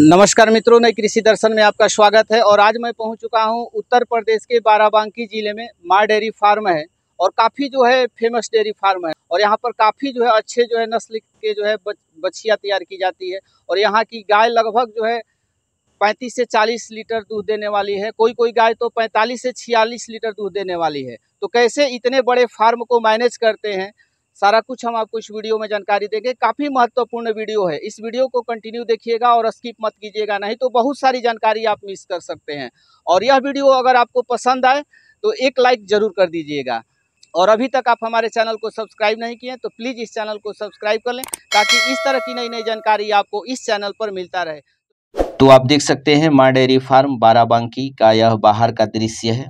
नमस्कार मित्रों नई कृषि दर्शन में आपका स्वागत है और आज मैं पहुंच चुका हूं उत्तर प्रदेश के बाराबंकी जिले में माँ डेयरी फार्म है और काफ़ी जो है फेमस डेयरी फार्म है और यहाँ पर काफ़ी जो है अच्छे जो है नस्ल के जो है बछिया तैयार की जाती है और यहाँ की गाय लगभग जो है पैंतीस से चालीस लीटर दूध देने वाली है कोई कोई गाय तो पैंतालीस से छियालीस लीटर दूध देने वाली है तो कैसे इतने बड़े फार्म को मैनेज करते हैं सारा कुछ हम आपको इस वीडियो में जानकारी देंगे काफ़ी महत्वपूर्ण वीडियो है इस वीडियो को कंटिन्यू देखिएगा और स्किप मत कीजिएगा नहीं तो बहुत सारी जानकारी आप मिस कर सकते हैं और यह वीडियो अगर आपको पसंद आए तो एक लाइक ज़रूर कर दीजिएगा और अभी तक आप हमारे चैनल को सब्सक्राइब नहीं किए तो प्लीज़ इस चैनल को सब्सक्राइब कर लें ताकि इस तरह की नई नई जानकारी आपको इस चैनल पर मिलता रहे तो आप देख सकते हैं माँ डेयरी फार्म बाराबांकी का यह बाहर का दृश्य है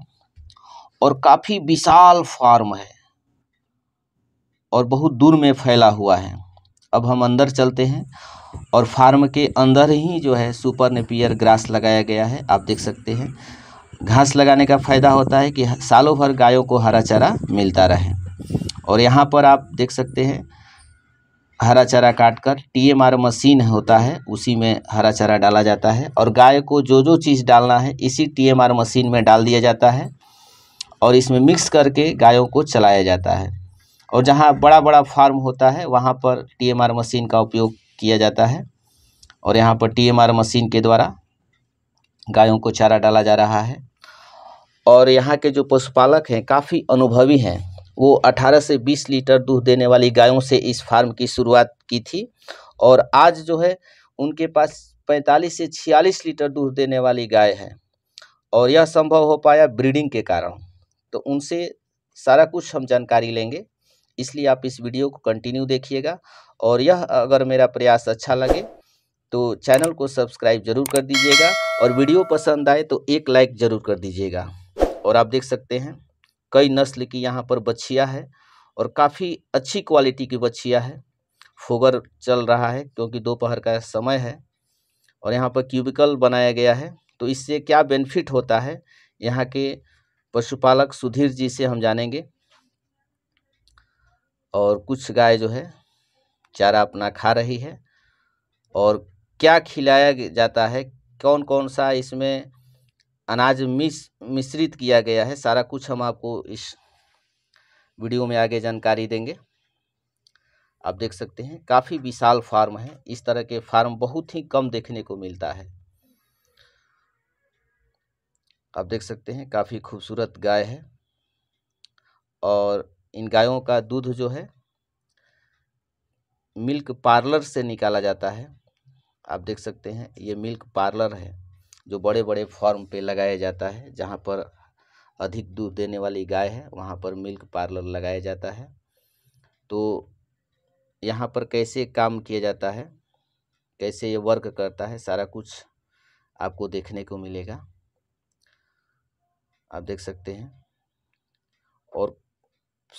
और काफ़ी विशाल फार्म है और बहुत दूर में फैला हुआ है अब हम अंदर चलते हैं और फार्म के अंदर ही जो है सुपर नेपियर ग्रास लगाया गया है आप देख सकते हैं घास लगाने का फ़ायदा होता है कि सालों भर गायों को हरा चारा मिलता रहे और यहाँ पर आप देख सकते हैं हरा चारा काट कर टी मशीन होता है उसी में हरा चारा डाला जाता है और गाय को जो जो चीज़ डालना है इसी टी मशीन में डाल दिया जाता है और इसमें मिक्स करके गायों को चलाया जाता है और जहाँ बड़ा बड़ा फार्म होता है वहाँ पर आर मशीन का उपयोग किया जाता है और यहाँ पर आर मशीन के द्वारा गायों को चारा डाला जा रहा है और यहाँ के जो पशुपालक हैं काफ़ी अनुभवी हैं वो 18 से 20 लीटर दूध देने वाली गायों से इस फार्म की शुरुआत की थी और आज जो है उनके पास 45 से 46 लीटर दूध देने वाली गाय है और यह संभव हो पाया ब्रीडिंग के कारण तो उनसे सारा कुछ हम जानकारी लेंगे इसलिए आप इस वीडियो को कंटिन्यू देखिएगा और यह अगर मेरा प्रयास अच्छा लगे तो चैनल को सब्सक्राइब जरूर कर दीजिएगा और वीडियो पसंद आए तो एक लाइक ज़रूर कर दीजिएगा और आप देख सकते हैं कई नस्ल की यहाँ पर बछिया है और काफ़ी अच्छी क्वालिटी की बछिया है फोगर चल रहा है क्योंकि दोपहर का समय है और यहाँ पर क्यूबिकल बनाया गया है तो इससे क्या बेनिफिट होता है यहाँ के पशुपालक सुधीर जी से हम जानेंगे और कुछ गाय जो है चारा अपना खा रही है और क्या खिलाया जाता है कौन कौन सा इसमें अनाज मिस मिश्रित किया गया है सारा कुछ हम आपको इस वीडियो में आगे जानकारी देंगे आप देख सकते हैं काफ़ी विशाल फार्म है इस तरह के फार्म बहुत ही कम देखने को मिलता है आप देख सकते हैं काफ़ी खूबसूरत गाय है और इन गायों का दूध जो है मिल्क पार्लर से निकाला जाता है आप देख सकते हैं ये मिल्क पार्लर है जो बड़े बड़े फॉर्म पे लगाया जाता है जहाँ पर अधिक दूध देने वाली गाय है वहाँ पर मिल्क पार्लर लगाया जाता है तो यहाँ पर कैसे काम किया जाता है कैसे ये वर्क करता है सारा कुछ आपको देखने को मिलेगा आप देख सकते हैं और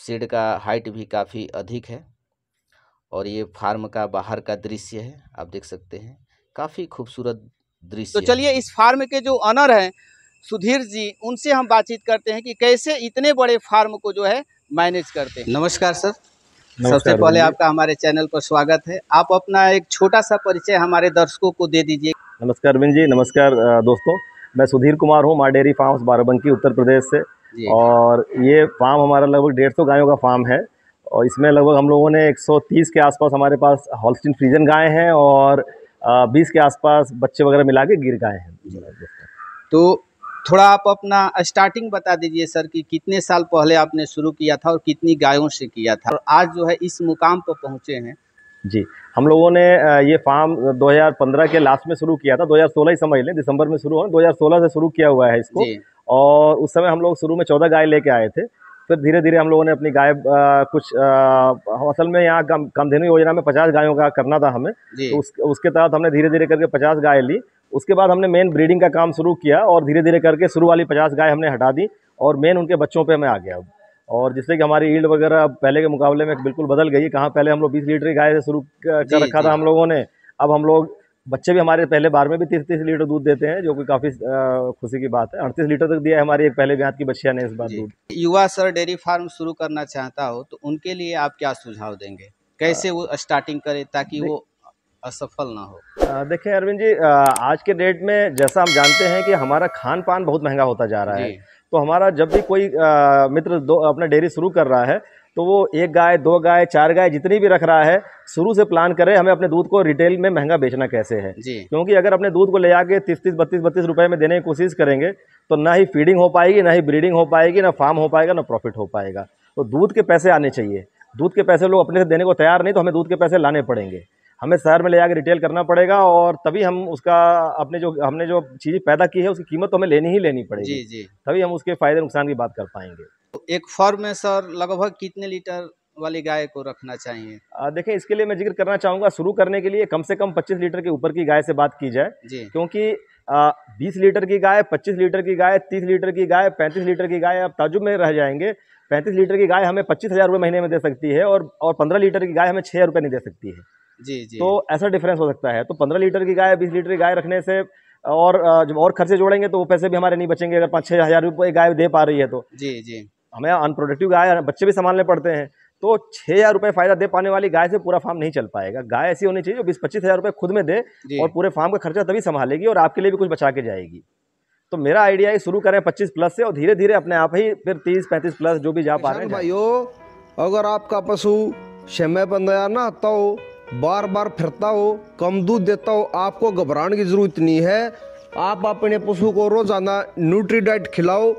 सीड का हाइट भी काफ़ी अधिक है और ये फार्म का बाहर का दृश्य है आप देख सकते हैं काफ़ी खूबसूरत तो दृश्य तो चलिए इस फार्म के जो ऑनर हैं सुधीर जी उनसे हम बातचीत करते हैं कि कैसे इतने बड़े फार्म को जो है मैनेज करते हैं नमस्कार सर सबसे पहले आपका हमारे चैनल पर स्वागत है आप अपना एक छोटा सा परिचय हमारे दर्शकों को दे दीजिए नमस्कार बिन जी नमस्कार दोस्तों मैं सुधीर कुमार हूँ माडेरी फार्म बाराबंकी उत्तर प्रदेश से और ये फार्म हमारा लगभग डेढ़ सौ गायों का फार्म है और इसमें लगभग हम लोगों ने 130 के आसपास हमारे पास हॉलस्टीन फ्रीजन गाय हैं और 20 के आसपास बच्चे वगैरह मिला के गिर गाय हैं तो थोड़ा आप अपना स्टार्टिंग बता दीजिए सर कि कितने साल पहले आपने शुरू किया था और कितनी गायों से किया था और आज जो है इस मुकाम पर पहुँचे हैं जी हम लोगों ने ये फार्म 2015 के लास्ट में शुरू किया था 2016 ही समझ लें दिसंबर में शुरू हो 2016 से शुरू किया हुआ है इसको और उस समय हम लोग शुरू में 14 गाय लेके आए थे फिर धीरे धीरे हम लोगों ने अपनी गाय कुछ आ, असल में यहाँ कामधेनु योजना में 50 गायों का करना था हमें तो उस, उसके तहत हमने धीरे धीरे करके पचास गाय ली उसके बाद हमने मेन ब्रीडिंग का काम शुरू किया और धीरे धीरे करके शुरू वाली पचास गाय हमने हटा दी और मेन उनके बच्चों पर हमें आ गया और जिससे कि हमारी ईल्ड वगैरह पहले के मुकाबले में बिल्कुल बदल गई है कहाँ पहले हम लोग बीस लीटर गाय से शुरू कर रखा था हम लोगों ने अब हम लोग बच्चे भी हमारे पहले बार में भी तीस तीस लीटर दूध देते हैं जो कि काफ़ी खुशी की बात है अड़तीस लीटर तक दिया है हमारी एक पहले ब्याज की बच्चिया ने इस बार दूध युवा सर डेयरी फार्म शुरू करना चाहता हो तो उनके लिए आप क्या सुझाव देंगे कैसे वो स्टार्टिंग करे ताकि वो असफल ना हो देखिए अरविंद जी आज के डेट में जैसा हम जानते हैं कि हमारा खान पान बहुत महंगा होता जा रहा है तो हमारा जब भी कोई आ, मित्र दो अपना डेयरी शुरू कर रहा है तो वो एक गाय दो गाय चार गाय जितनी भी रख रहा है शुरू से प्लान करें हमें अपने दूध को रिटेल में महंगा बेचना कैसे है क्योंकि अगर अपने दूध को ले आके तीस तीस बत्तीस बत्तीस रुपए में देने की कोशिश करेंगे तो ना ही फीडिंग हो पाएगी ना ही ब्रीडिंग हो पाएगी ना फार्म हो पाएगा ना प्रॉफिट हो पाएगा तो दूध के पैसे आने चाहिए दूध के पैसे लोग अपने से देने को तैयार नहीं तो हमें दूध के पैसे लाने पड़ेंगे हमें शहर में ले जाकर रिटेल करना पड़ेगा और तभी हम उसका अपने जो हमने जो चीज़ पैदा की है उसकी कीमत तो हमें लेनी ही लेनी पड़ेगी जी जी तभी हम उसके फायदे नुकसान की बात कर पाएंगे तो एक फॉर्म में सर लगभग कितने लीटर वाली गाय को रखना चाहिए देखिए इसके लिए मैं जिक्र करना चाहूँगा शुरू करने के लिए कम से कम 25 लीटर के ऊपर की गाय से बात की जाए क्योंकि आ, 20 लीटर की गाय 25 लीटर की गाय 30 लीटर की गाय 35 लीटर की गाय अब ताजुब में रह जाएंगे 35 लीटर की गाय हमें पच्चीस हज़ार रुपये महीने में दे सकती है और और 15 लीटर की गाय हमें छः रुपये नहीं दे सकती है जी जी तो ऐसा डिफरेंस हो सकता है तो पंद्रह लीटर की गाय बीस लीटर की गाय रखने से और जब और खर्चे जोड़ेंगे तो वो पैसे भी हमारे नहीं बचेंगे अगर पाँच छह हज़ार रुपये गाय दे पा रही है तो जी जी हमें अनप्रोडक्टिव गाय बच्चे भी संभालने पड़ते हैं तो छह हज़ार रुपये फायदा दे पाने वाली गाय से पूरा फार्म नहीं चल पाएगा गाय ऐसी होनी चाहिए जो बीस पच्चीस हज़ार रुपये खुद में दे और पूरे फार्म का खर्चा तभी संभालेगी और आपके लिए भी कुछ बचा के जाएगी तो मेरा आइडिया शुरू करें पच्चीस प्लस से और धीरे धीरे अपने आप ही फिर तीस पैंतीस प्लस जो भी जा पा रहे हैं भाइयों अगर आपका पशु छह में नया ना आता हो बार बार फिरता हो कम दूध देता हो आपको घबराने की ज़रूरत नहीं है आप अपने पशु को रोज़ाना न्यूट्री डाइट खिलाओ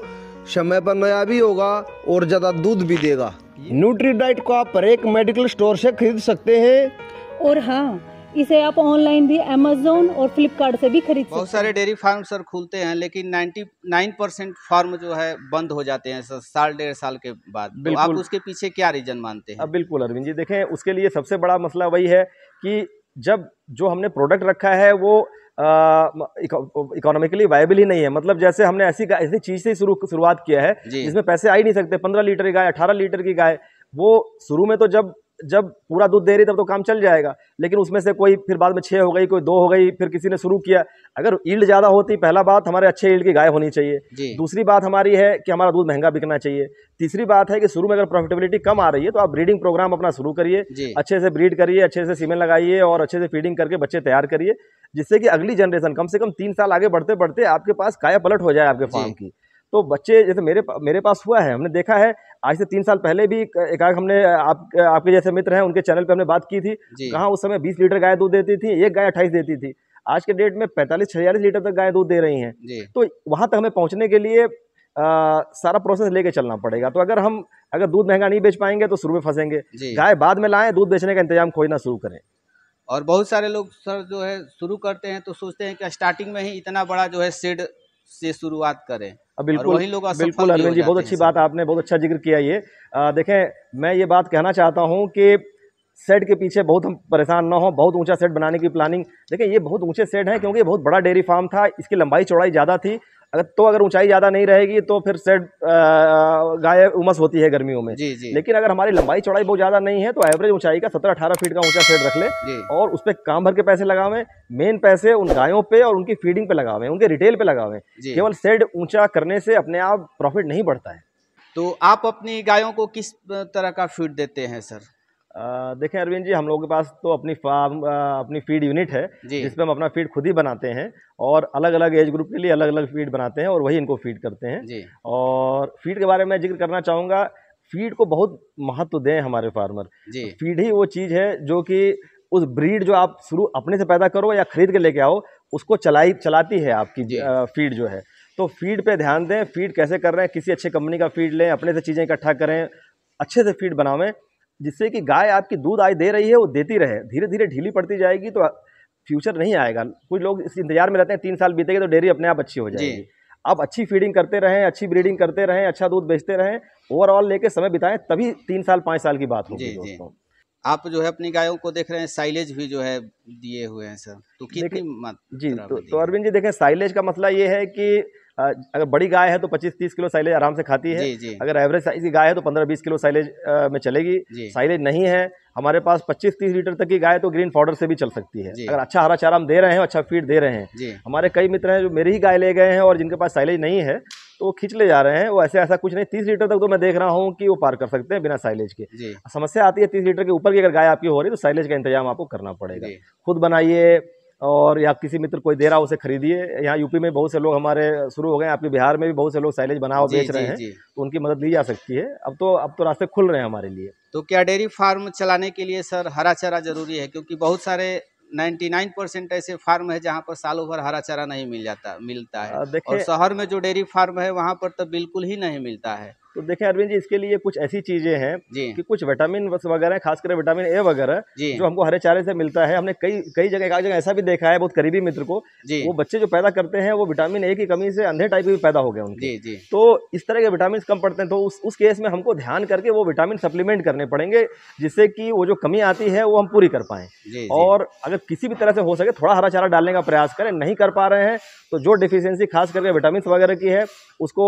समय पर नया भी होगा और ज़्यादा दूध भी देगा न्यूट्री डाइट को आप हर एक मेडिकल स्टोर से खरीद सकते हैं और हाँ इसे आप ऑनलाइन भी अमेजोन और फ्लिपकार्ट से भी खरीद सकते हैं बहुत सारे डेयरी फार्म सर खुलते हैं लेकिन 99 परसेंट फार्म जो है बंद हो जाते हैं सर साल डेढ़ साल के बाद तो आप उसके पीछे क्या रीजन मानते हैं बिल्कुल अरविंद जी देखें उसके लिए सबसे बड़ा मसला वही है कि जब जो हमने प्रोडक्ट रखा है वो इकोनॉमिकली वायबल ही नहीं है मतलब जैसे हमने ऐसी ऐसी चीज से शुरू शुरुआत किया है जिसमें पैसे आ ही नहीं सकते पंद्रह लीटर की गाय अठारह लीटर की गाय वो शुरू में तो जब जब पूरा दूध दे रही तब तो काम चल जाएगा लेकिन उसमें से कोई फिर बाद में छः हो गई कोई दो हो गई फिर किसी ने शुरू किया अगर ईल्ड ज़्यादा होती पहला बात हमारे अच्छे ईल्ड की गाय होनी चाहिए दूसरी बात हमारी है कि हमारा दूध महंगा बिकना चाहिए तीसरी बात है कि शुरू में अगर प्रॉफिटेबिलिटी कम आ रही है तो आप ब्रीडिंग प्रोग्राम अपना शुरू करिए अच्छे से ब्रीड करिए अच्छे से सीमेंट लगाइए और अच्छे से फीडिंग करके बच्चे तैयार करिए जिससे कि अगली जनरेशन कम से कम तीन साल आगे बढ़ते बढ़ते आपके पास काया पलट हो जाए आपके फार्म की तो बच्चे जैसे मेरे मेरे पास हुआ है हमने देखा है आज से तीन साल पहले भी एक आग हमने आप आपके जैसे मित्र हैं उनके चैनल पे हमने बात की थी कहाँ उस समय बीस लीटर गाय दूध देती थी एक गाय अट्ठाईस देती थी आज के डेट में पैंतालीस छियालीस लीटर तक गाय दूध दे रही है तो वहां तक हमें पहुँचने के लिए आ, सारा प्रोसेस लेके चलना पड़ेगा तो अगर हम अगर दूध महंगा नहीं बेच पाएंगे तो शुरू में फंसेंगे गाय बाद में लाएं दूध बेचने का इंतजाम खोजना शुरू करें और बहुत सारे लोग सर जो है शुरू करते हैं तो सोचते हैं कि स्टार्टिंग में ही इतना बड़ा जो है सेड से शुरुआत करें बिल्कुल वही लोग बिल्कुल अरविंद जी बहुत अच्छी बात आपने बहुत अच्छा जिक्र किया ये देखें मैं ये बात कहना चाहता हूँ कि सेट के पीछे बहुत हम परेशान ना हो बहुत ऊंचा सेट बनाने की प्लानिंग देखें ये बहुत ऊंचे सेट हैं क्योंकि बहुत बड़ा डेयरी फार्म था इसकी लंबाई चौड़ाई ज़्यादा थी अगर तो अगर ऊंचाई ज़्यादा नहीं रहेगी तो फिर सेट गाय उमस होती है गर्मियों में जी जी लेकिन अगर हमारी लंबाई चौड़ाई बहुत ज़्यादा नहीं है तो एवरेज ऊंचाई का सत्रह अठारह फीट का ऊंचा सेट रख ले और उस पर काम भर के पैसे लगावे मेन पैसे उन गायों पे और उनकी फीडिंग पे लगावे उनके रिटेल पे लगावे केवल सेट ऊंचा करने से अपने आप प्रॉफिट नहीं बढ़ता है तो आप अपनी गायों को किस तरह का फीड देते हैं सर देखें अरविंद जी हम लोगों के पास तो अपनी फार्म अपनी फीड यूनिट है जिसमें हम अपना फीड खुद ही बनाते हैं और अलग अलग एज ग्रुप के लिए अलग अलग फीड बनाते हैं और वही इनको फीड करते हैं और फीड के बारे में जिक्र करना चाहूँगा फीड को बहुत महत्व दें हमारे फार्मर फीड ही वो चीज़ है जो कि उस ब्रीड जो आप शुरू अपने से पैदा करो या खरीद के लेके आओ उसको चलाई चलाती है आपकी फीड जो है तो फीड पे ध्यान दें फीड कैसे कर रहे हैं किसी अच्छे कंपनी का फीड लें अपने से चीज़ें इकट्ठा करें अच्छे से फीड बनावें जिससे कि गाय आपकी दूध आय दे रही है वो देती रहे धीरे धीरे ढीली पड़ती जाएगी तो फ्यूचर नहीं आएगा कुछ लोग इस इंतजार में रहते हैं तीन साल बीतेगी तो डेयरी अपने आप अच्छी हो जाएगी आप अच्छी फीडिंग करते रहें अच्छी ब्रीडिंग करते रहें अच्छा दूध बेचते रहें ओवरऑल लेके समय बिताएं तभी तीन साल पाँच साल की बात होगी आप जो है अपनी गायों को देख रहे हैं साइलेज भी जो है दिए हुए हैं सर तो कितनी जी तो, तो अरविंद जी देखें साइलेज का मसला ये है कि अगर बड़ी गाय है तो 25-30 किलो साइलेज आराम से खाती है जी, जी. अगर एवरेज साइज की गाय है तो 15-20 किलो साइलेज में चलेगी साइलेज नहीं है हमारे पास 25-30 लीटर तक की गाय तो ग्रीन पाउडर से भी चल सकती है अगर अच्छा हरा चारा हम दे रहे हैं अच्छा फीड दे रहे हैं हमारे कई मित्र हैं जो मेरी ही गाय ले गए हैं और जिनके पास साइलेज नहीं है तो वो खींच ले जा रहे हैं वो ऐसे ऐसा कुछ नहीं तीस लीटर तक तो मैं देख रहा हूँ कि वो पार कर सकते हैं बिना साइलेज के समस्या आती है तीस लीटर के ऊपर की अगर गाय आपकी हो रही है तो साइलेज का इंतजाम आपको करना पड़ेगा खुद बनाइए और या किसी मित्र कोई दे रहा उसे खरीदिए यहाँ यूपी में बहुत से लोग हमारे शुरू हो गए आपके बिहार में भी बहुत से लोग साइलेज बनाओ बेच रहे हैं तो उनकी मदद ली जा सकती है अब तो अब तो रास्ते खुल रहे हैं हमारे लिए तो क्या डेयरी फार्म चलाने के लिए सर हरा चारा जरूरी है क्योंकि बहुत सारे 99 परसेंट ऐसे फार्म है जहाँ पर सालों भर हरा चारा नहीं मिल जाता मिलता है और शहर में जो डेयरी फार्म है वहाँ पर तो बिल्कुल ही नहीं मिलता है तो देखें अरविंद जी इसके लिए कुछ ऐसी चीजें हैं कि कुछ विटामिन वगैरह खासकर विटामिन ए वगैरह जो हमको हरे चारे से मिलता है हमने कई कई जगह एक जगह ऐसा भी देखा है बहुत करीबी मित्र को वो बच्चे जो पैदा करते हैं वो विटामिन ए की कमी से अंधे टाइप भी पैदा हो गए उनके तो इस तरह के विटामिन कम पड़ते हैं तो उस केस में हमको ध्यान करके वो विटामिन सप्लीमेंट करने पड़ेंगे जिससे कि वो जो कमी आती है वो हम पूरी कर पाए और अगर किसी भी तरह से हो सके थोड़ा हरा चारा डालने का प्रयास करें नहीं कर पा रहे हैं तो जो डिफिशियंसी खास करके विटामिन वगैरह की है उसको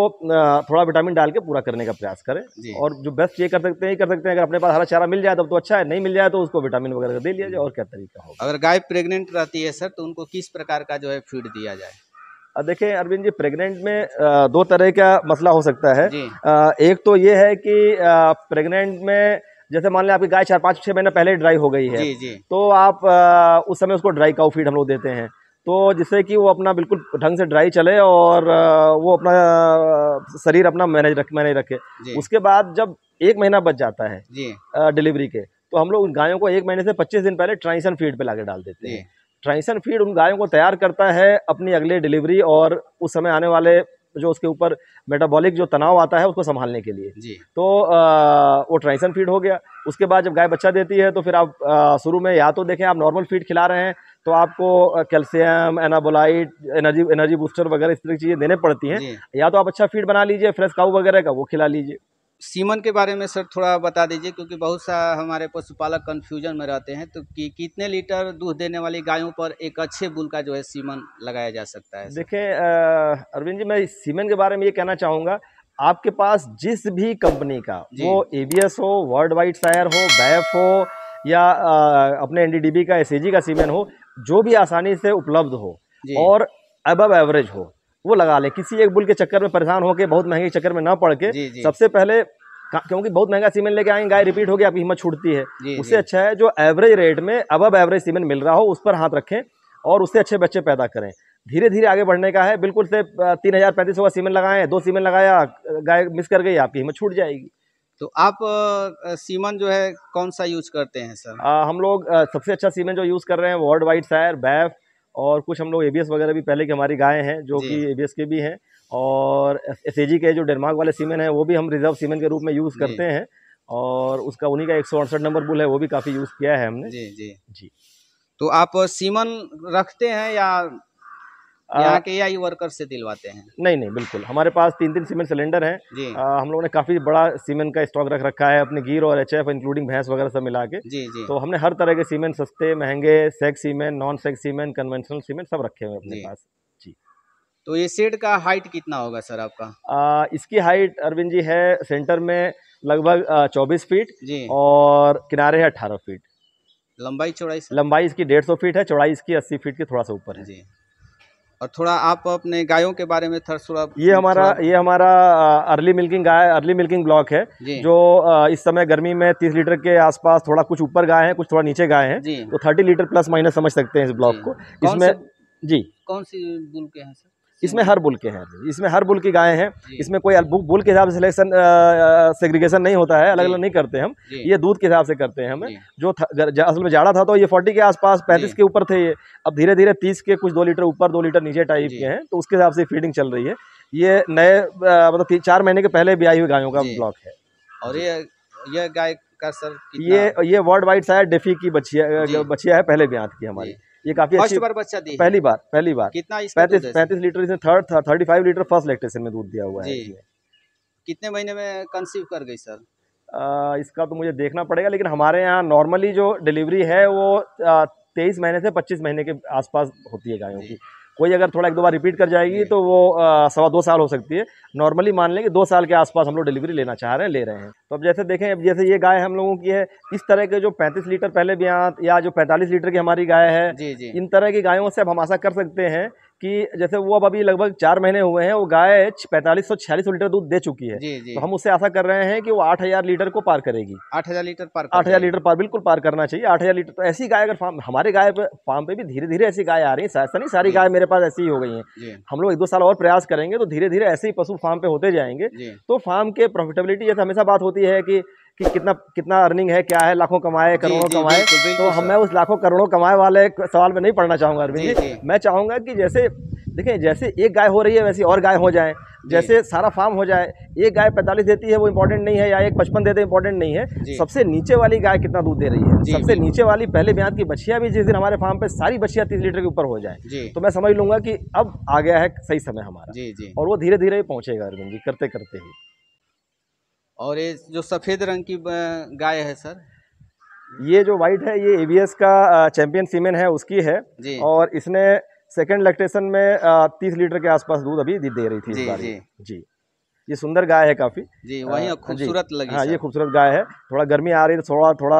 थोड़ा विटामिन डाल के पूरा करने का प्रयास करें और जो बेस्ट ये कर सकते हैं कर सकते हैं अगर अपने पास हरा चारा मिल जाए तब तो अच्छा है नहीं मिल जाए तो उसको विटामिन वगैरह दे लिया जाए और क्या तरीका हो अगर गाय प्रेगनेंट रहती है सर तो उनको किस प्रकार का जो है फीड दिया जाए देखें अरविंद जी प्रेग्नेंट में दो तरह का मसला हो सकता है एक तो ये है कि प्रेग्नेंट में जैसे मान लें आपकी गाय चार पाँच छः महीने पहले ड्राई हो गई है जी, जी। तो आप उस समय उसको ड्राई काउ फीड हम लोग देते हैं तो जिससे कि वो अपना बिल्कुल ढंग से ड्राई चले और वो अपना शरीर अपना मैनेज रख मैनेज रखे उसके बाद जब एक महीना बच जाता है डिलीवरी के तो हम लोग उन गायों को एक महीने से पच्चीस दिन पहले ट्रांसन फीड पे लाके डाल देते हैं ट्रांसन फीड उन गायों को तैयार करता है अपनी अगले डिलीवरी और उस समय आने वाले जो उसके ऊपर मेटाबॉलिक जो तनाव आता है उसको संभालने के लिए जी तो आ, वो ट्राइसन फीड हो गया उसके बाद जब गाय बच्चा देती है तो फिर आप शुरू में या तो देखें आप नॉर्मल फीड खिला रहे हैं तो आपको calcium anabolite energy energy booster वगैरह इस तरह की चीज़ें देने पड़ती हैं या तो आप अच्छा फीड बना लीजिए फ्रेश काऊ वगैरह का वो खिला लीजिए सीमन के बारे में सर थोड़ा बता दीजिए क्योंकि बहुत सा हमारे पशुपालक कन्फ्यूजन में रहते हैं तो कि कितने लीटर दूध देने वाली गायों पर एक अच्छे बुल का जो है सीमन लगाया जा सकता है देखिए अरविंद जी मैं सीमन के बारे में ये कहना चाहूँगा आपके पास जिस भी कंपनी का वो ए हो वर्ल्ड वाइड सायर हो बैफ हो या आ, अपने एन का एस का सीमेंट हो जो भी आसानी से उपलब्ध हो और अब एवरेज हो वो लगा ले किसी एक बुल के चक्कर में परेशान होकर बहुत महंगे चक्कर में ना पड़ के जी, जी। सबसे पहले क्योंकि बहुत महंगा सीमेंट लेके आएंगे गाय रिपीट हो गया आपकी हिम्मत छूटती है उससे अच्छा है जो एवरेज रेट में अब एवरेज सीमेंट मिल रहा हो उस पर हाथ रखें और उससे अच्छे बच्चे पैदा करें धीरे धीरे आगे बढ़ने का है बिल्कुल से तीन हज़ार पैंतीस होगा सीमेंट लगाए दो सीमेंट लगाया गाय मिस कर गई आपकी हिम्मत छूट जाएगी तो आप सीमन जो है कौन सा यूज करते हैं सर आ, हम लोग सबसे अच्छा सीमेंट जो यूज कर रहे हैं वर्ल्ड वाइड सायर बैफ और कुछ हम लोग ए वगैरह भी पहले की हमारी गायें हैं जो कि ए के भी हैं और एस के जो डेनमार्क वाले सीमेंट हैं वो भी हम रिजर्व सीमेंट के रूप में यूज़ करते हैं और उसका उन्हीं का एक नंबर बुल है वो भी काफ़ी यूज़ किया है हमने जी जी जी तो आप सीमन रखते हैं या यहाँ के या वर्कर से दिलवाते हैं नहीं नहीं बिल्कुल हमारे पास तीन तीन सीमेंट सिलेंडर हैं आ, हम लोगों ने काफी बड़ा सीमेंट का स्टॉक रख रखा है अपने गिर और एच एफ इंक्लूडिंग भैंस वगैरह सब मिला के जी, जी। तो हमने हर तरह के सीमेंट सस्ते महंगे सेक्स सीमेंट नॉन सेक्स सीमेंट कन्वेंशनल सीमेंट सब रखे हुए अपने पास तो ये सेट का हाइट कितना होगा सर आपका आ, इसकी हाइट अरविंद जी है सेंटर में लगभग 24 फीट जी और किनारे है 18 फीट लंबाई चौड़ाई लंबाई इसकी 150 फीट है चौड़ाई इसकी 80 फीट के थोड़ा सा ऊपर है जी और थोड़ा आप अपने गायों के बारे में थोड़ा ये हमारा ये हमारा अर्ली मिल्किंग गाय अर्ली मिल्किंग ब्लॉक है जो इस समय गर्मी में तीस लीटर के आसपास थोड़ा कुछ ऊपर गाय है कुछ थोड़ा नीचे गाय है तो थर्टी लीटर प्लस माइनस समझ सकते हैं इस ब्लॉक को इसमें जी कौन सी बुल के हैं सर इसमें हर बुल के हैं इसमें हर बुल की गायें हैं इसमें कोई बुल के हिसाब से सिलेक्शन सेग्रीगेशन नहीं होता है अलग अलग नहीं करते हम ये दूध के हिसाब से करते हैं हमें जो असल में जाड़ा था तो ये फोर्टी के आसपास पैंतीस के ऊपर थे ये अब धीरे धीरे तीस के कुछ दो लीटर ऊपर दो लीटर नीचे टाइप के हैं तो उसके हिसाब से फीडिंग चल रही है ये नए मतलब चार महीने के पहले भी आई हुई गायों का ब्लॉक है और ये ये गाय का सर ये ये वर्ल्ड वाइड शायद डेफी की बछिया बछिया है पहले भी आंत की हमारी ये काफी अच्छी बार बच्चा दी पहली बार पहली बार कितना पैंतीस पैंतीस लीटर इसने third thirty five litre first lactation में दूध दिया हुआ है कितने महीने में कंसीव कर गई सर आ, इसका तो मुझे देखना पड़ेगा लेकिन हमारे यहाँ नॉर्मली जो डिलीवरी है वो तेईस महीने से पच्चीस महीने के आसपास होती है गायों की कोई अगर थोड़ा एक दो बार रिपीट कर जाएगी तो वो सवा दो साल हो सकती है नॉर्मली मान लें कि दो साल के आसपास हम लोग डिलीवरी लेना चाह रहे हैं ले रहे हैं तो अब जैसे देखें अब जैसे ये गाय हम लोगों की है इस तरह के जो पैंतीस लीटर पहले भी या जो पैंतालीस लीटर की हमारी गाय है जी जी इन तरह की गायों से अब हम आशा कर सकते हैं कि जैसे वो अब अभी लगभग चार महीने हुए हैं वो गाय पैंतालीस सौ छियालीस लीटर दूध दे चुकी है जी, जी। तो हम उससे आशा कर रहे हैं कि वो आठ हजार लीटर को पार करेगी आठ हजार लीटर पार आठ हजार लीटर पार बिल्कुल पार करना चाहिए आठ हजार लीटर तो ऐसी गाय अगर फार्म हमारे गाय पे फार्म पे भी धीरे धीरे ऐसी गाय आ रही है ऐसा नहीं सारी गाय मेरे पास ऐसी ही हो गई है हम लोग एक दो साल और प्रयास करेंगे तो धीरे धीरे ऐसे ही पशु फार्म पे होते जाएंगे तो फार्म के प्रॉफिटेबिलिटी जैसे तो हमेशा बात होती है कि कि कितना कितना अर्निंग है क्या है लाखों कमाए करोड़ों कमाए तो मैं उस लाखों करोड़ों कमाए वाले सवाल में नहीं पढ़ना चाहूंगा अरविंद जी मैं चाहूंगा कि जैसे देखें जैसे एक गाय हो रही है वैसे और गाय हो जाए जैसे सारा फार्म हो जाए एक गाय पैंतालीस देती है वो इंपॉर्टेंट नहीं है या एक पचपन देते इंपॉर्टेंट नहीं है सबसे नीचे वाली गाय कितना दूध दे रही है सबसे नीचे वाली पहले ब्याज की बछिया भी जिस दिन हमारे फार्म पे सारी बछिया तीस लीटर के ऊपर हो जाए तो मैं समझ लूंगा कि अब आ गया है सही समय हमारा और वो धीरे धीरे पहुंचेगा अरविंद जी करते करते ही और ये जो सफ़ेद रंग की गाय है सर ये जो वाइट है ये एबीएस का चैंपियन सीमेन है उसकी है जी। और इसने सेकंड लैक्टेशन में तीस लीटर के आसपास दूध अभी दे रही थी जी जी जी ये सुंदर गाय है काफ़ी जी वही खूबसूरत लगी हाँ ये खूबसूरत गाय है थोड़ा गर्मी आ रही है थोड़ा थोड़ा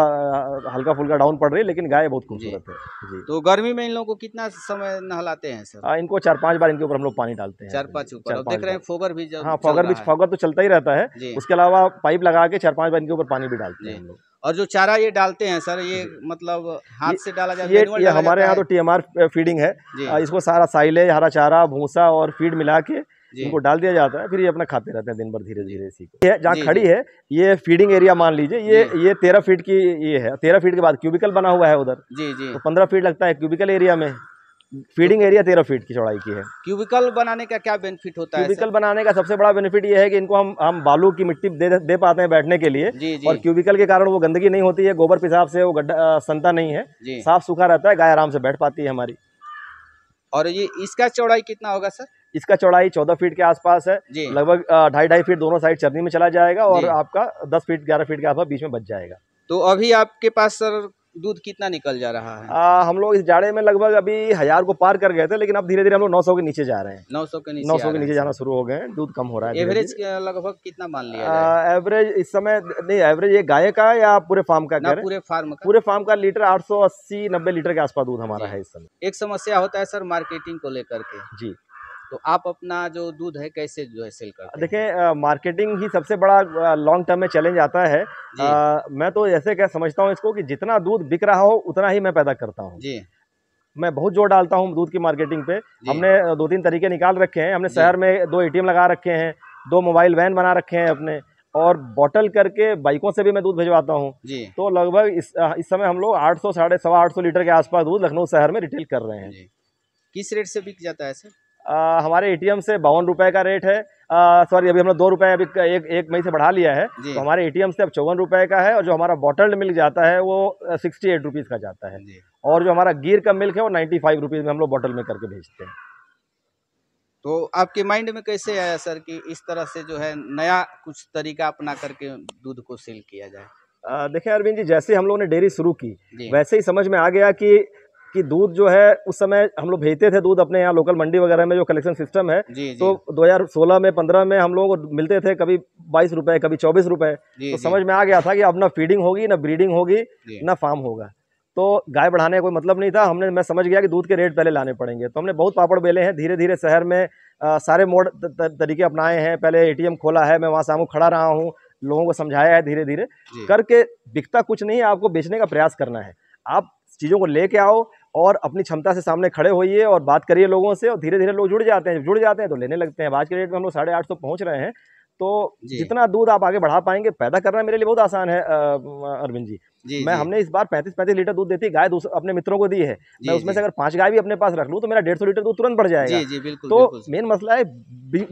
हल्का फुल्का डाउन पड़ रही है लेकिन गाय बहुत खूबसूरत है जी तो गर्मी में इन लोगों को कितना समय नहलाते हैं सर आ, हाँ, इनको चार पांच बार इनके ऊपर हम लोग पानी डालते हैं चार पाँच चार देख रहे हैं फोगर भी हाँ फोगर भी फोगर तो चलता ही रहता है उसके अलावा पाइप लगा के चार पाँच बार इनके ऊपर पानी भी डालते हैं और जो चारा ये डालते हैं सर ये मतलब हाथ से डाला जाता है ये हमारे यहाँ तो टीएमआर फीडिंग है इसको सारा साइलेज हरा चारा भूसा और फीड मिला के उनको डाल दिया जाता है फिर ये अपना खाते रहते हैं दिन भर धीरे धीरे ये जहाँ खड़ी है ये फीडिंग एरिया मान लीजिए ये ये तेरह फीट की ये है तेरह फीट के बाद क्यूबिकल बना हुआ है उधर जी जी तो पंद्रह फीट लगता है क्यूबिकल एरिया में फीडिंग एरिया तेरह फीट की चौड़ाई की है क्यूबिकल बनाने का क्या बेनिफिट होता क्यूबिकल है क्यूबिकल बनाने का सबसे बड़ा बेनिफिट ये है कि इनको हम हम बालू की मिट्टी दे दे पाते हैं बैठने के लिए जी, जी। और क्यूबिकल के कारण वो गंदगी नहीं होती है गोबर पेशाब से वो गड्ढा संता नहीं है साफ सूखा रहता है गाय आराम से बैठ पाती है हमारी और ये इसका चौड़ाई कितना होगा सर इसका चौड़ाई चौदह फीट के आसपास है लगभग ढाई ढाई फीट दोनों साइड चरनी में चला जाएगा और आपका दस फीट ग्यारह फीट के आसपास बीच में बच जाएगा तो अभी आपके पास सर दूध कितना निकल जा रहा है आ, हम लोग इस जाड़े में लगभग अभी हजार को पार कर गए थे लेकिन अब धीरे धीरे हम लोग नौ सौ के नीचे जा रहे हैं नौ सौ के नीचे नौ सौ के नीचे जाना शुरू हो गए हैं दूध कम हो रहा है एवरेज लगभग कितना मान लिया आ, एवरेज इस समय नहीं एवरेज ये गाय का या पूरे फार्म का पूरे फार्म का पूरे फार्म का लीटर आठ सौ अस्सी नब्बे लीटर के आसपास दूध हमारा है इस समय एक समस्या होता है सर मार्केटिंग को लेकर के जी तो आप अपना जो दूध है कैसे जो है सेल करते देखिए मार्केटिंग ही सबसे बड़ा लॉन्ग टर्म में चैलेंज आता है आ, मैं तो ऐसे क्या समझता हूँ इसको कि जितना दूध बिक रहा हो उतना ही मैं पैदा करता हूँ मैं बहुत जोर डालता हूँ दूध की मार्केटिंग पे हमने दो तीन तरीके निकाल रखे हैं हमने शहर में दो ए लगा रखे हैं दो मोबाइल वैन बना रखे हैं अपने और बॉटल करके बाइकों से भी मैं दूध भिजवाता हूँ तो लगभग इस इस समय हम लोग आठ सौ साढ़े सवा आठ सौ लीटर के आसपास दूध लखनऊ शहर में रिटेल कर रहे हैं किस रेट से बिक जाता है सर आ, हमारे एटीएम से बावन रुपए का रेट है सॉरी अभी हमने दो रुपए अभी एक एक मई से बढ़ा लिया है तो हमारे एटीएम से अब चौवन रुपए का है और जो हमारा बॉटल्ड मिल्क जाता है वो सिक्सटी एट रुपीज़ का जाता है और जो हमारा गिर का मिल्क है वो नाइन्टी फाइव रुपीज़ में हम लोग बॉटल में करके भेजते हैं तो आपके माइंड में कैसे आया सर कि इस तरह से जो है नया कुछ तरीका अपना करके दूध को सेल किया जाए देखिए अरविंद जी जैसे हम लोगों ने डेयरी शुरू की वैसे ही समझ में आ गया कि कि दूध जो है उस समय हम लोग भेजते थे दूध अपने यहाँ लोकल मंडी वगैरह में जो कलेक्शन सिस्टम है जी, जी। तो 2016 में 15 में हम लोग मिलते थे कभी बाईस रुपए कभी चौबीस रुपए तो समझ में आ गया था कि अब ना फीडिंग होगी ना ब्रीडिंग होगी ना फार्म होगा तो गाय बढ़ाने का कोई मतलब नहीं था हमने मैं समझ गया कि दूध के रेट पहले लाने पड़ेंगे तो हमने बहुत पापड़ बेले हैं धीरे धीरे शहर में आ, सारे मोड तरीके अपनाए हैं पहले एटीएम खोला है मैं वहाँ सामू खड़ा रहा हूँ लोगों को समझाया है धीरे धीरे करके बिकता कुछ नहीं है आपको बेचने का प्रयास करना है आप चीज़ों को लेके आओ और अपनी क्षमता से सामने खड़े होइए और बात करिए लोगों से और धीरे धीरे लोग जुड़ जाते हैं जुड़ जाते हैं तो लेने लगते हैं आज के डेट में हम लोग साढ़े आठ सौ पहुँच रहे हैं तो जितना दूध आप आगे बढ़ा पाएंगे पैदा करना मेरे लिए बहुत आसान है अरविंद जी जी, मैं जी, हमने इस बार पैंतीस पैंतीस लीटर दूध देती गाय अपने मित्रों को दी है मैं उसमें से अगर पांच गाय भी अपने पास रख लूँ तो मेरा डेढ़ सौ लीटर दूध तुरंत बढ़ जाएगा जी, जी, बिल्कुल, तो मेन मसला है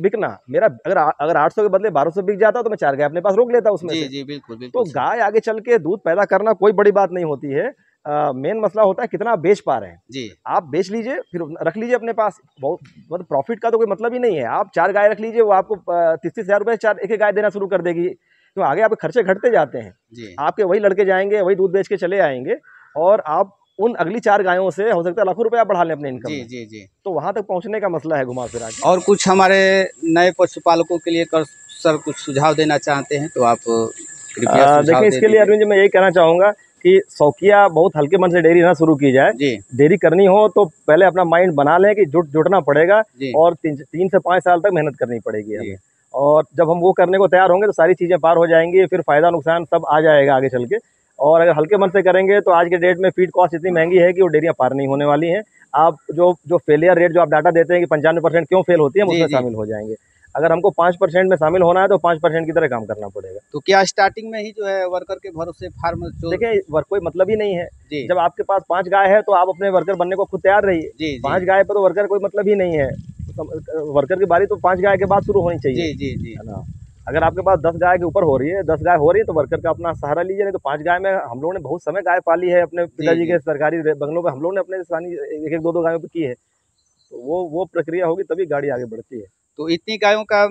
बिकना मेरा अगर अगर आठ के बदले बारह बिक जाता तो मैं चार गाय अपने पास रोक लेता उसमें तो गाय आगे चल के दूध पैदा करना कोई बड़ी बात नहीं होती है मेन मसला होता है कितना आप बेच पा रहे हैं जी आप बेच लीजिए फिर रख लीजिए अपने पास बहुत मतलब प्रॉफिट का तो कोई मतलब ही नहीं है आप चार गाय रख लीजिए वो आपको तीस तीस हज़ार रुपये चार एक गाय देना शुरू कर देगी तो आगे आपके खर्चे घटते जाते हैं आपके वही लड़के जाएंगे वही दूध बेच के चले आएंगे और आप उन अगली चार गायों से हो सकता है लाखों रुपया बढ़ा लें अपने इनकम जी जी जी तो वहाँ तक पहुँचने का मसला है घुमा फिरा और कुछ हमारे नए पशुपालकों के लिए कर सर कुछ सुझाव देना चाहते हैं तो आप देखिए इसके लिए अरविंद जी मैं यही कहना चाहूँगा कि शौकिया बहुत हल्के मन से डेयरी ना शुरू की जाए डेयरी करनी हो तो पहले अपना माइंड बना लें कि जुट जुटना पड़ेगा और तीन, तीन से पाँच साल तक मेहनत करनी पड़ेगी हमें और जब हम वो करने को तैयार होंगे तो सारी चीज़ें पार हो जाएंगी फिर फ़ायदा नुकसान सब आ जाएगा आगे चल के और अगर हल्के मन से करेंगे तो आज के डेट में फीड कॉस्ट इतनी महंगी है कि वो डेयरियाँ पार नहीं होने वाली हैं आप जो जो फेलियर रेट जो आप डाटा देते हैं कि पंचानवे परसेंट क्यों फेल होती है उसमें शामिल हो जाएंगे अगर हमको पाँच परसेंट में शामिल होना है तो पाँच परसेंट की तरह काम करना पड़ेगा तो क्या स्टार्टिंग में ही जो है वर्कर के भरोसे फार्म देखिए वर्क कोई मतलब ही नहीं है जब आपके पास पाँच गाय है तो आप अपने वर्कर बनने को खुद तैयार रहिए पाँच गाय पर तो वर्कर कोई मतलब ही नहीं है वर्कर तो, की बारी तो पाँच गाय के बाद शुरू होनी चाहिए जी जी जी ना अगर आपके पास दस गाय के ऊपर हो रही है दस गाय हो रही है तो वर्कर का अपना सहारा लीजिए नहीं तो पांच गाय में हम लोगों ने बहुत समय गाय पाली है अपने पिताजी के सरकारी बंगलों में हम लोगों ने अपने एक एक दो दो गायों पर की है तो वो वो प्रक्रिया होगी तभी गाड़ी आगे बढ़ती है तो इतनी गायों का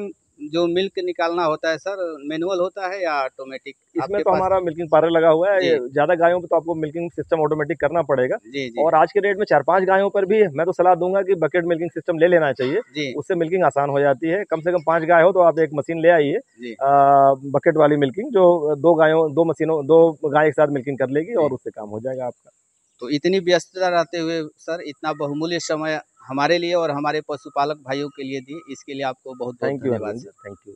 जो मिल्क निकालना होता है सर मैनुअल होता है या ऑटोमेटिक इसमें तो हमारा मिल्किंग पार्लर लगा हुआ है ज्यादा गायों पर तो आपको मिल्किंग सिस्टम ऑटोमेटिक करना पड़ेगा जी, जी। और आज के डेट में चार पांच गायों पर भी मैं तो सलाह दूंगा कि बकेट मिल्किंग सिस्टम ले लेना चाहिए उससे मिल्किंग आसान हो जाती है कम से कम पांच गाय हो तो आप एक मशीन ले आइए बकेट वाली मिल्किंग जो दो गायों दो मशीनों दो गाय के साथ मिल्किंग कर लेगी और उससे काम हो जाएगा आपका तो इतनी व्यस्तता रहते हुए सर इतना बहुमूल्य समय हमारे लिए और हमारे पशुपालक भाइयों के लिए दी इसके लिए आपको बहुत धन्यवाद थैंक यू